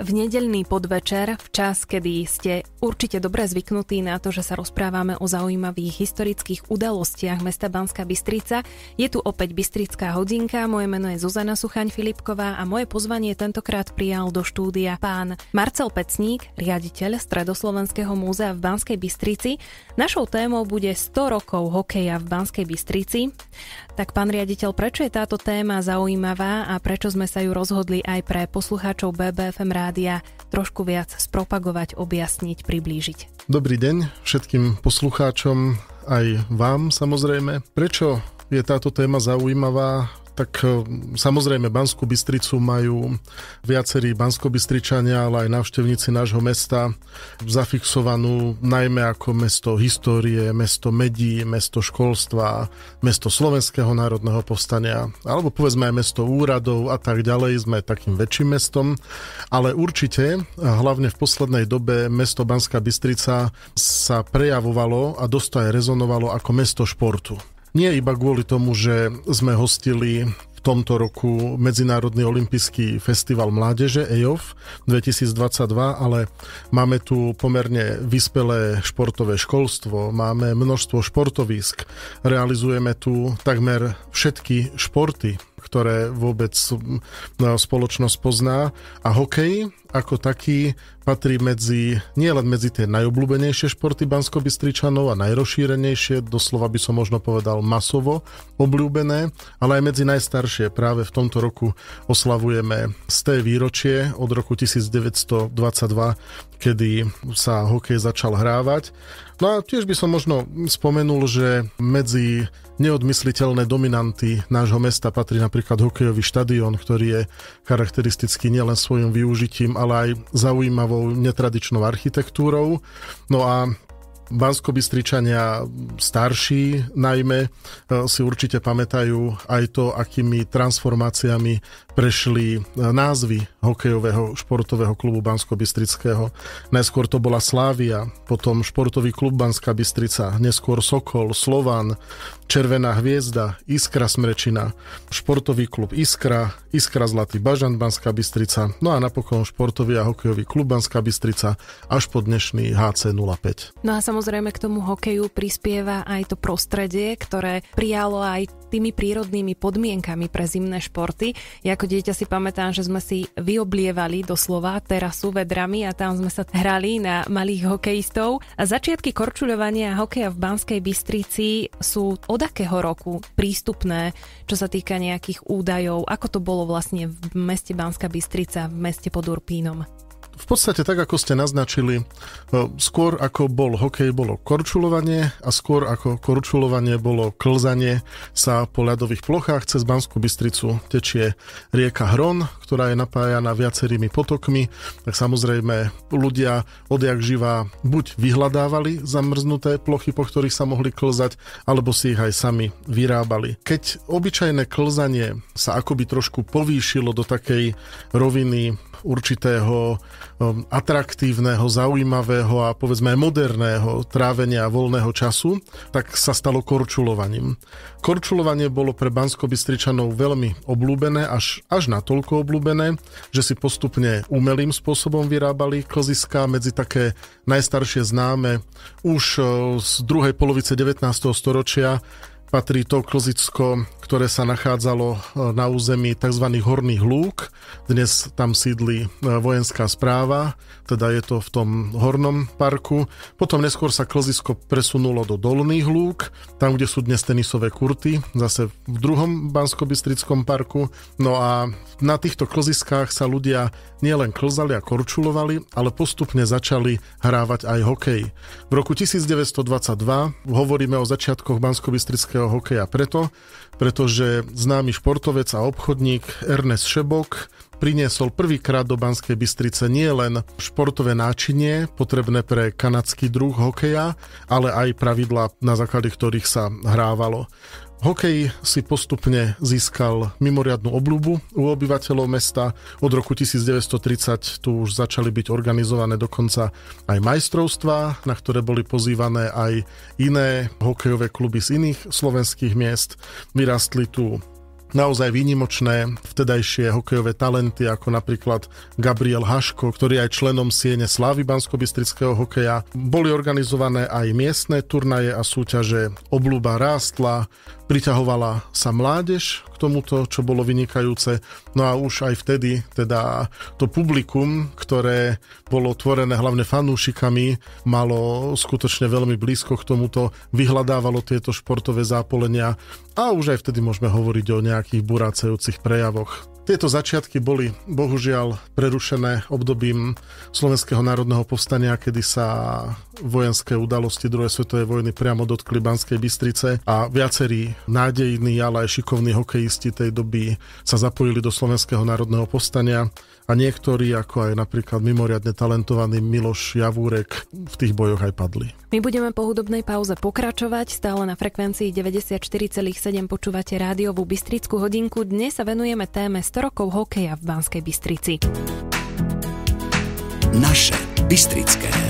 V nedelný podvečer, v čas, kedy ste určite dobre zvyknutí na to, že sa rozprávame o zaujímavých historických udalostiach mesta Banská Bystrica, je tu opäť Bystrická hodinka. Moje meno je Zuzana Suchaň Filipková a moje pozvanie tentokrát prijal do štúdia pán Marcel Pecník, riaditeľ Stredoslovenského múzea v Banskej Bystrici. Našou témou bude 100 rokov hokeja v Banskej Bystrici. Tak pán riaditeľ, prečo je táto téma zaujímavá a prečo sme sa ju rozhodli aj pre poslucháčov BBFM rád rádia trošku viac spropagovať, objasniť, priblížiť. Dobrý deň všetkým poslucháčom, aj vám samozrejme. Prečo je táto téma zaujímavá? tak e, samozrejme Banskú Bystricu majú viacerí Banskobystričania, ale aj návštevníci nášho mesta zafixovanú najmä ako mesto histórie, mesto medí, mesto školstva, mesto slovenského národného povstania, alebo povedzme aj mesto úradov a tak ďalej, sme takým väčším mestom, ale určite, hlavne v poslednej dobe, mesto Banská Bystrica sa prejavovalo a dosť aj rezonovalo ako mesto športu. Nie iba kvôli tomu, že sme hostili v tomto roku Medzinárodný olympijský festival mládeže EOF 2022, ale máme tu pomerne vyspelé športové školstvo, máme množstvo športovisk, realizujeme tu takmer všetky športy ktoré vôbec spoločnosť pozná. A hokej ako taký patrí medzi, nie len medzi tie najobľúbenejšie športy bansko a najrozšírenejšie, doslova by som možno povedal masovo obľúbené, ale aj medzi najstaršie. Práve v tomto roku oslavujeme z té výročie od roku 1922, kedy sa hokej začal hrávať. No a tiež by som možno spomenul, že medzi neodmysliteľné dominanty nášho mesta patrí napríklad hokejový štadión, ktorý je charakteristický nielen svojim využitím, ale aj zaujímavou netradičnou architektúrou. No a bansko starší najmä e, si určite pamätajú aj to, akými transformáciami prešli e, názvy hokejového športového klubu Bansko-Bystrického. Najskôr to bola Slávia, potom športový klub Banska Bystrica, neskôr Sokol, Slovan, Červená hviezda, Iskra Smrečina, športový klub Iskra, Iskra Zlatý Bažan Banska Bystrica, no a napokon športový a hokejový klub Banska Bystrica až po dnešný HC 05. No a samozrejme k tomu hokeju prispieva aj to prostredie, ktoré prijalo aj tými prírodnými podmienkami pre zimné športy. Ja ako dieťa si pamätám, že sme si vyoblievali doslova terasu vedrami a tam sme sa hrali na malých hokejistov. A začiatky korčuľovania hokeja v Banskej Bystrici sú od akého roku prístupné, čo sa týka nejakých údajov, ako to bolo vlastne v meste Banská Bystrica, v meste pod Urpínom? v podstate tak, ako ste naznačili, e, skôr ako bol hokej, bolo korčulovanie a skôr ako korčulovanie bolo klzanie sa po ľadových plochách. Cez Banskú Bystricu tečie rieka Hron, ktorá je napájana viacerými potokmi. Tak samozrejme ľudia odjak živá buď vyhľadávali zamrznuté plochy, po ktorých sa mohli klzať, alebo si ich aj sami vyrábali. Keď obyčajné klzanie sa akoby trošku povýšilo do takej roviny určitého um, atraktívneho, zaujímavého a povedzme moderného trávenia voľného času, tak sa stalo korčulovaním. Korčulovanie bolo pre bansko veľmi oblúbené, až, až natoľko oblúbené, že si postupne umelým spôsobom vyrábali koziska medzi také najstaršie známe už uh, z druhej polovice 19. storočia Patrí to Klzicko, ktoré sa nachádzalo e, na území tzv. horných lúk. Dnes tam sídli e, vojenská správa, teda je to v tom hornom parku. Potom neskôr sa Klzisko presunulo do dolných lúk, tam, kde sú dnes tenisové kurty, zase v druhom bansko parku. No a na týchto klziskách sa ľudia nielen klzali a korčulovali, ale postupne začali hrávať aj hokej. V roku 1922 hovoríme o začiatkoch bansko slovenského hokeja preto, pretože známy športovec a obchodník Ernest Šebok priniesol prvýkrát do Banskej Bystrice nie len športové náčinie potrebné pre kanadský druh hokeja, ale aj pravidlá, na základe ktorých sa hrávalo. Hokej si postupne získal mimoriadnu obľubu u obyvateľov mesta. Od roku 1930 tu už začali byť organizované dokonca aj majstrovstvá, na ktoré boli pozývané aj iné hokejové kluby z iných slovenských miest. Vyrastli tu naozaj výnimočné vtedajšie hokejové talenty, ako napríklad Gabriel Haško, ktorý aj členom Siene Slávy bansko hokeja. Boli organizované aj miestne turnaje a súťaže. Obľúba rástla, priťahovala sa mládež k tomuto, čo bolo vynikajúce. No a už aj vtedy teda to publikum, ktoré bolo tvorené hlavne fanúšikami, malo skutočne veľmi blízko k tomuto, vyhľadávalo tieto športové zápolenia a už aj vtedy môžeme hovoriť o nejakých burácajúcich prejavoch. Tieto začiatky boli bohužiaľ prerušené obdobím Slovenského národného povstania, kedy sa vojenské udalosti druhej svetovej vojny priamo dotkli Banskej Bystrice a viacerí nádejní, ale aj šikovní hokejisti tej doby sa zapojili do Slovenského národného povstania a niektorí, ako aj napríklad mimoriadne talentovaný Miloš Javúrek, v tých bojoch aj padli. My budeme po hudobnej pauze pokračovať, stále na frekvencii 94,7 počúvate rádiovú Bystrickú hodinku. Dnes sa venujeme téme 100 rokov hokeja v Banskej Bystrici. Naše Bystrické.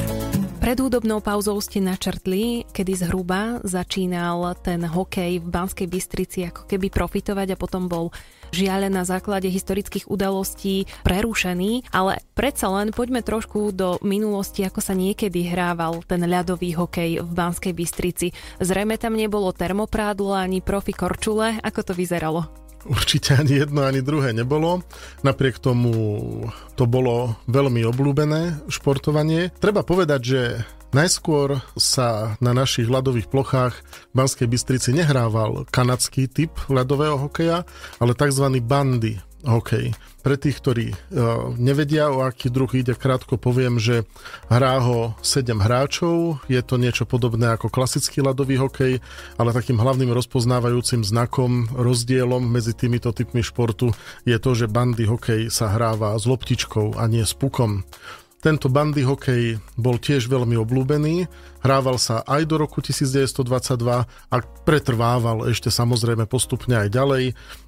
Pred hudobnou pauzou ste načrtli, kedy zhruba začínal ten hokej v Banskej Bystrici ako keby profitovať a potom bol žiaľ na základe historických udalostí prerušený, ale predsa len poďme trošku do minulosti, ako sa niekedy hrával ten ľadový hokej v Banskej Bystrici. Zrejme tam nebolo termoprádlo ani profi korčule, ako to vyzeralo? určite ani jedno, ani druhé nebolo. Napriek tomu to bolo veľmi obľúbené športovanie. Treba povedať, že Najskôr sa na našich ľadových plochách v Banskej Bystrici nehrával kanadský typ ľadového hokeja, ale tzv. bandy. OK. Pre tých, ktorí e, nevedia, o aký druh ide, krátko poviem, že hrá ho 7 hráčov, je to niečo podobné ako klasický ľadový hokej, ale takým hlavným rozpoznávajúcim znakom, rozdielom medzi týmito typmi športu je to, že bandy hokej sa hráva s loptičkou a nie s pukom. Tento bandy hokej bol tiež veľmi obľúbený, hrával sa aj do roku 1922 a pretrvával ešte samozrejme postupne aj ďalej.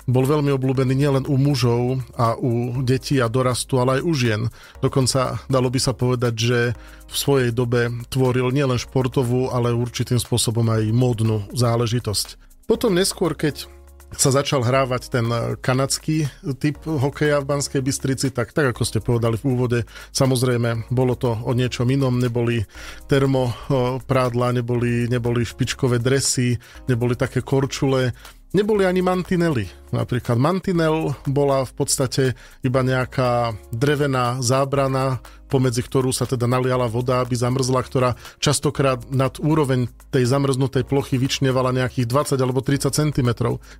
Bol veľmi obľúbený nielen u mužov a u detí a dorastu, ale aj u žien. Dokonca dalo by sa povedať, že v svojej dobe tvoril nielen športovú, ale určitým spôsobom aj módnu záležitosť. Potom neskôr, keď sa začal hrávať ten e, kanadský typ hokeja v Banskej Bystrici, tak, tak ako ste povedali v úvode, samozrejme bolo to o niečom inom, neboli termoprádla, e, neboli, neboli špičkové dresy, neboli také korčule, neboli ani mantinely. Napríklad mantinel bola v podstate iba nejaká drevená zábrana, pomedzi ktorú sa teda naliala voda, aby zamrzla, ktorá častokrát nad úroveň tej zamrznutej plochy vyčnevala nejakých 20 alebo 30 cm.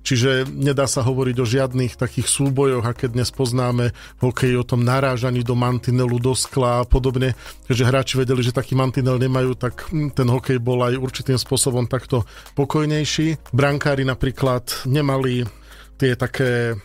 Čiže nedá sa hovoriť o žiadnych takých súbojoch, aké dnes poznáme v hokeji o tom narážaní do mantinelu, do skla a podobne. Takže hráči vedeli, že taký mantinel nemajú, tak hm, ten hokej bol aj určitým spôsobom takto pokojnejší. Brankári napríklad nemali tie také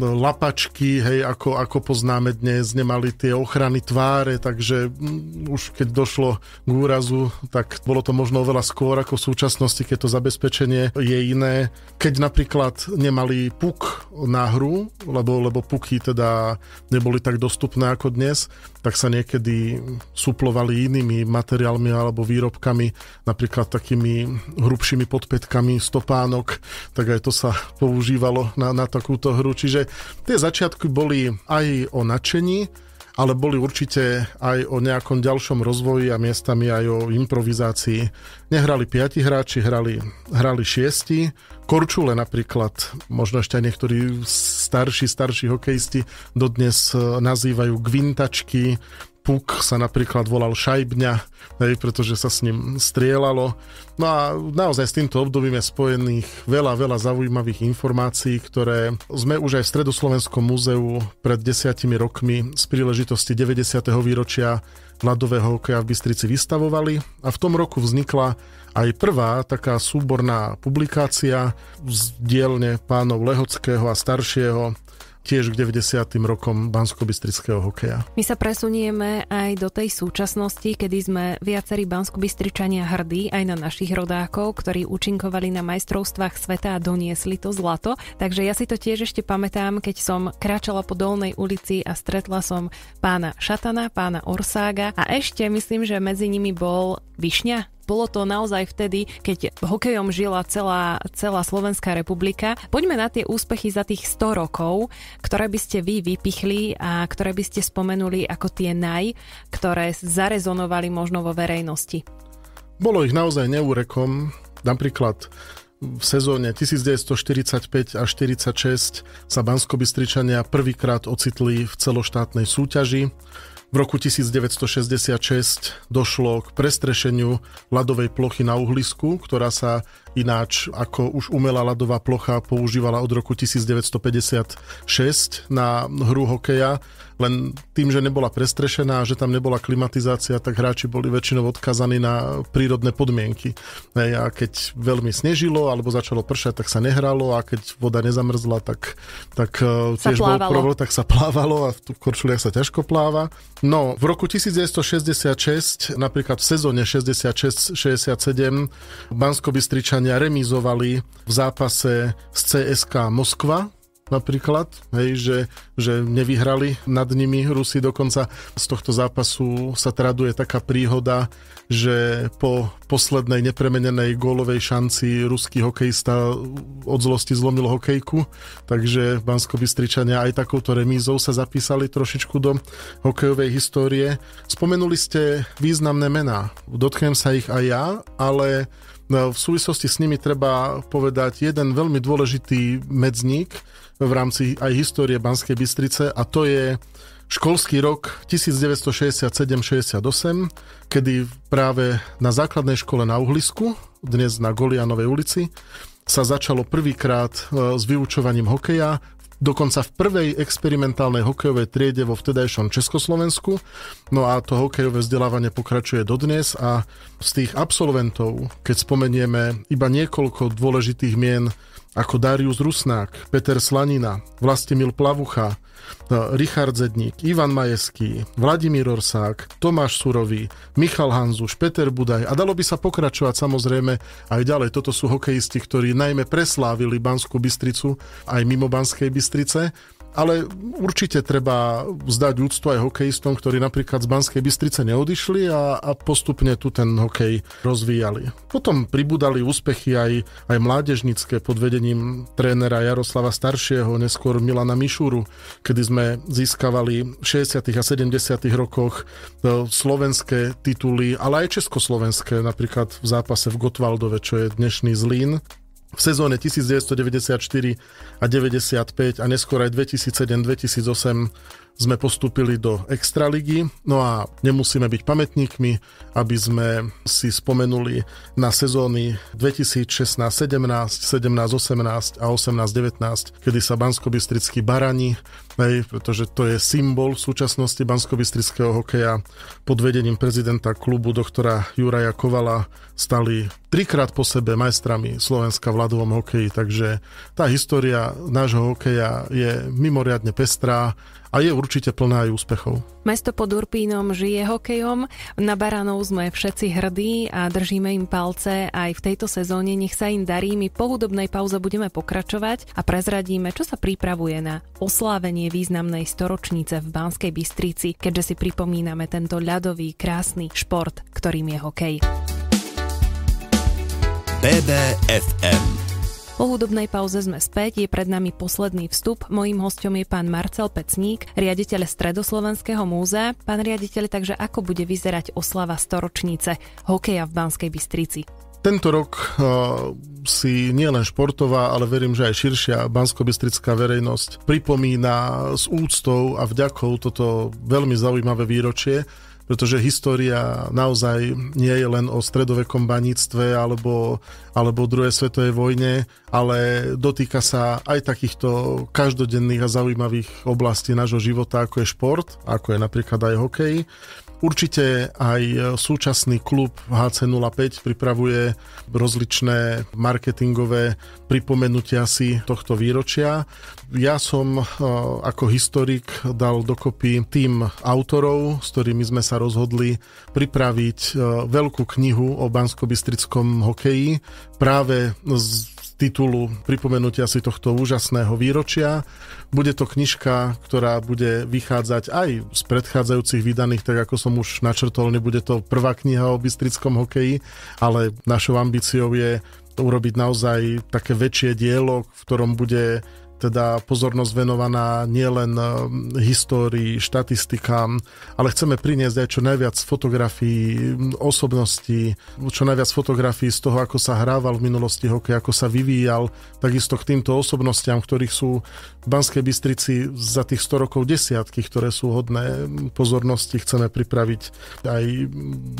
lapačky, hej, ako, ako poznáme dnes, nemali tie ochrany tváre, takže m, mm, už keď došlo k úrazu, tak bolo to možno oveľa skôr ako v súčasnosti, keď to zabezpečenie je iné. Keď napríklad nemali puk na hru, lebo, lebo puky teda neboli tak dostupné ako dnes, tak sa niekedy suplovali inými materiálmi alebo výrobkami, napríklad takými hrubšími podpätkami stopánok, tak aj to sa používalo na, na takúto hru. Čiže tie začiatky boli aj o nadšení, ale boli určite aj o nejakom ďalšom rozvoji a miestami aj o improvizácii. Nehrali piati hráči, hrali, hrali šiesti. Korčule napríklad, možno ešte aj niektorí starší, starší hokejisti dodnes eh, nazývajú gvintačky, puk sa napríklad volal šajbňa, hej, pretože sa s ním strieľalo. No a naozaj s týmto obdobím je spojených veľa, veľa zaujímavých informácií, ktoré sme už aj v Stredoslovenskom múzeu pred desiatimi rokmi z príležitosti 90. výročia ľadového hokeja v Bystrici vystavovali a v tom roku vznikla aj prvá taká súborná publikácia z dielne pánov Lehockého a staršieho tiež k 90. rokom bansko hokeja. My sa presunieme aj do tej súčasnosti, kedy sme viacerí bansko hrdí aj na našich rodákov, ktorí účinkovali na majstrovstvách sveta a doniesli to zlato. Takže ja si to tiež ešte pamätám, keď som kráčala po Dolnej ulici a stretla som pána Šatana, pána Orsága a ešte myslím, že medzi nimi bol Višňa, bolo to naozaj vtedy, keď hokejom žila celá, celá Slovenská republika. Poďme na tie úspechy za tých 100 rokov, ktoré by ste vy vypichli a ktoré by ste spomenuli ako tie naj, ktoré zarezonovali možno vo verejnosti. Bolo ich naozaj neúrekom. Napríklad v sezóne 1945 a 46 sa Banskobystričania prvýkrát ocitli v celoštátnej súťaži. V roku 1966 došlo k prestrešeniu ľadovej plochy na uhlisku, ktorá sa ináč ako už umelá ľadová plocha používala od roku 1956 na hru hokeja, len tým, že nebola prestrešená, že tam nebola klimatizácia, tak hráči boli väčšinou odkazaní na prírodné podmienky. A keď veľmi snežilo alebo začalo pršať, tak sa nehralo a keď voda nezamrzla, tak, tak e, tiež bol problém, tak sa plávalo a v korčuliach sa ťažko pláva. No, v roku 1966, napríklad v sezóne 66-67, bansko Slovania remizovali v zápase z CSK Moskva, napríklad, hej, že, že nevyhrali nad nimi Rusi. Dokonca z tohto zápasu sa traduje taká príhoda, že po poslednej nepremenenej gólovej šanci ruský hokejista od zlosti zlomil hokejku, takže bansko aj takouto remízou sa zapísali trošičku do hokejovej histórie. Spomenuli ste významné mená, dotknem sa ich aj ja, ale No, v súvislosti s nimi treba povedať jeden veľmi dôležitý medzník v rámci aj histórie Banskej Bystrice a to je školský rok 1967-68, kedy práve na základnej škole na Uhlisku, dnes na Golianovej ulici, sa začalo prvýkrát e, s vyučovaním hokeja dokonca v prvej experimentálnej hokejovej triede vo vtedajšom Československu. No a to hokejové vzdelávanie pokračuje dodnes a z tých absolventov, keď spomenieme iba niekoľko dôležitých mien ako Darius Rusnák, Peter Slanina, Vlastimil Plavucha, e, Richard Zedník, Ivan Majeský, Vladimír Orsák, Tomáš Surový, Michal Hanzuš, Peter Budaj a dalo by sa pokračovať samozrejme aj ďalej. Toto sú hokejisti, ktorí najmä preslávili Banskú Bystricu aj mimo Banskej Bystrice ale určite treba zdať ľudstvo aj hokejistom, ktorí napríklad z Banskej Bystrice neodišli a, a postupne tu ten hokej rozvíjali. Potom pribudali úspechy aj, aj mládežnické pod vedením trénera Jaroslava Staršieho, neskôr Milana Mišuru, kedy sme získavali v 60. a 70. rokoch e, slovenské tituly, ale aj československé, napríklad v zápase v Gotvaldove, čo je dnešný Zlín v sezóne 1994 a 95 a neskôr aj 2007-2008 sme postúpili do Extraligy, no a nemusíme byť pamätníkmi, aby sme si spomenuli na sezóny 2016-17, 17-18 a 18-19, kedy sa Banskobystrickí barani, hej, pretože to je symbol v súčasnosti Banskobystrického hokeja, pod vedením prezidenta klubu doktora Juraja Kovala stali trikrát po sebe majstrami Slovenska v ľadovom hokeji, takže tá história nášho hokeja je mimoriadne pestrá a je určite plná aj úspechov. Mesto pod Urpínom žije hokejom, na Baranov sme všetci hrdí a držíme im palce aj v tejto sezóne, nech sa im darí, my po hudobnej pauze budeme pokračovať a prezradíme, čo sa pripravuje na oslávenie významnej storočnice v Banskej Bystrici, keďže si pripomíname tento ľadový krásny šport, ktorým je hokej. BBFM po hudobnej pauze sme späť, je pred nami posledný vstup. Mojím hostom je pán Marcel Pecník, riaditeľ Stredoslovenského múzea. Pán riaditeľ, takže ako bude vyzerať oslava storočnice hokeja v Banskej Bystrici? Tento rok uh, si nielen športová, ale verím, že aj širšia banskobistrická verejnosť pripomína s úctou a vďakou toto veľmi zaujímavé výročie pretože história naozaj nie je len o stredovekom baníctve alebo, alebo druhej svetovej vojne, ale dotýka sa aj takýchto každodenných a zaujímavých oblastí nášho života, ako je šport, ako je napríklad aj hokej. Určite aj e, súčasný klub HC05 pripravuje rozličné marketingové pripomenutia si tohto výročia. Ja som e, ako historik dal dokopy tým autorov, s ktorými sme sa rozhodli pripraviť e, veľkú knihu o banskobistrickom hokeji práve z titulu pripomenutia si tohto úžasného výročia. Bude to knižka, ktorá bude vychádzať aj z predchádzajúcich vydaných, tak ako som som už načrtol, nebude to prvá kniha o bystrickom hokeji, ale našou ambíciou je urobiť naozaj také väčšie dielo, v ktorom bude teda pozornosť venovaná nielen um, histórii, štatistikám, ale chceme priniesť aj čo najviac fotografií um, osobností, čo najviac fotografií z toho, ako sa hrával v minulosti hokej, ako sa vyvíjal, takisto k týmto osobnostiam, ktorých sú v Banskej Bystrici za tých 100 rokov desiatky, ktoré sú hodné um, pozornosti. Chceme pripraviť aj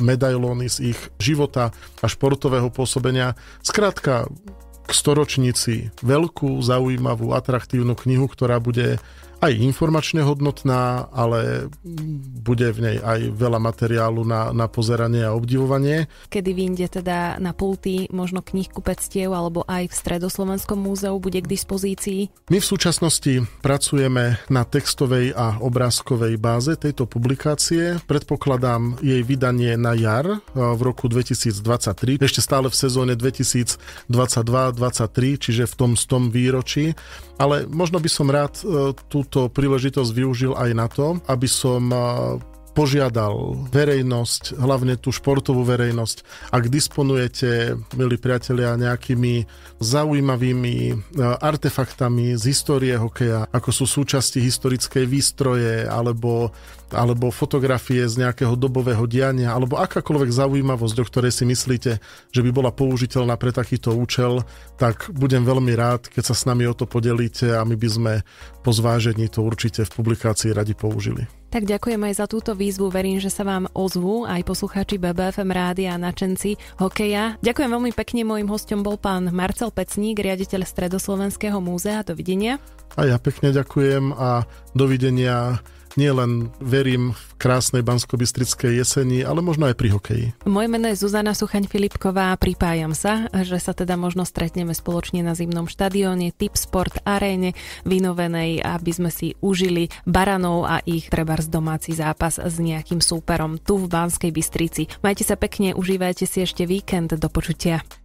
medailóny z ich života a športového pôsobenia. Skrátka, k storočnici veľkú, zaujímavú, atraktívnu knihu, ktorá bude aj informačne hodnotná, ale bude v nej aj veľa materiálu na, na pozeranie a obdivovanie. Kedy vyjde teda na pulty možno knihku pectiev alebo aj v Stredoslovenskom múzeu bude k dispozícii? My v súčasnosti pracujeme na textovej a obrázkovej báze tejto publikácie. Predpokladám jej vydanie na jar e, v roku 2023, ešte stále v sezóne 2022-2023, čiže v tom 100 výročí. Ale možno by som rád e, túto príležitosť využil aj na to, aby som e, požiadal verejnosť, hlavne tú športovú verejnosť, ak disponujete, milí priatelia, nejakými zaujímavými e, artefaktami z histórie hokeja, ako sú súčasti historickej výstroje, alebo, alebo fotografie z nejakého dobového diania, alebo akákoľvek zaujímavosť, o ktorej si myslíte, že by bola použiteľná pre takýto účel, tak budem veľmi rád, keď sa s nami o to podelíte a my by sme po zvážení to určite v publikácii radi použili. Tak ďakujem aj za túto výzvu. Verím, že sa vám ozvú aj poslucháči BBFM rádia a načenci hokeja. Ďakujem veľmi pekne. Mojím hostom bol pán Marcel Pecník, riaditeľ Stredoslovenského múzea. Dovidenia. A ja pekne ďakujem a dovidenia nielen verím v krásnej bansko jeseni, ale možno aj pri hokeji. Moje meno je Zuzana Suchaň Filipková, pripájam sa, že sa teda možno stretneme spoločne na zimnom štadióne Tip Sport aréne vynovenej, aby sme si užili baranov a ich z domáci zápas s nejakým súperom tu v Banskej Bystrici. Majte sa pekne, užívajte si ešte víkend, do počutia.